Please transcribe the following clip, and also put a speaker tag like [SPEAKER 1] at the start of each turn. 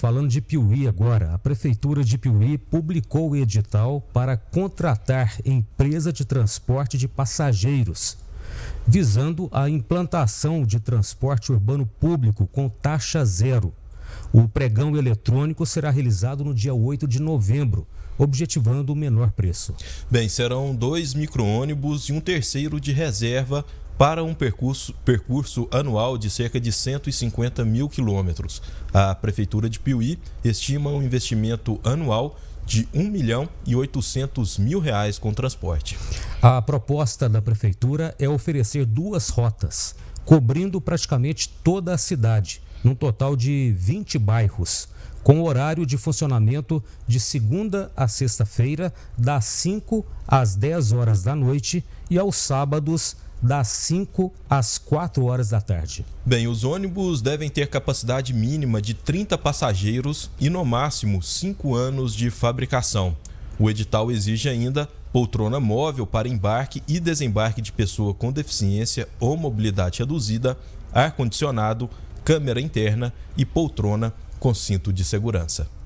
[SPEAKER 1] Falando de Piuí agora, a Prefeitura de Piuí publicou o edital para contratar empresa de transporte de passageiros, visando a implantação de transporte urbano público com taxa zero. O pregão eletrônico será realizado no dia 8 de novembro, objetivando o menor preço.
[SPEAKER 2] Bem, serão dois micro-ônibus e um terceiro de reserva para um percurso, percurso anual de cerca de 150 mil quilômetros. A Prefeitura de Piuí estima um investimento anual de 1 milhão e 800 mil
[SPEAKER 1] reais com transporte. A proposta da Prefeitura é oferecer duas rotas, cobrindo praticamente toda a cidade, num total de 20 bairros com horário de funcionamento de segunda a sexta-feira, das 5 às 10 horas da noite e aos sábados, das 5 às 4 horas da tarde.
[SPEAKER 2] Bem, os ônibus devem ter capacidade mínima de 30 passageiros e no máximo 5 anos de fabricação. O edital exige ainda poltrona móvel para embarque e desembarque de pessoa com deficiência ou mobilidade reduzida, ar-condicionado, câmera interna e poltrona com cinto de segurança.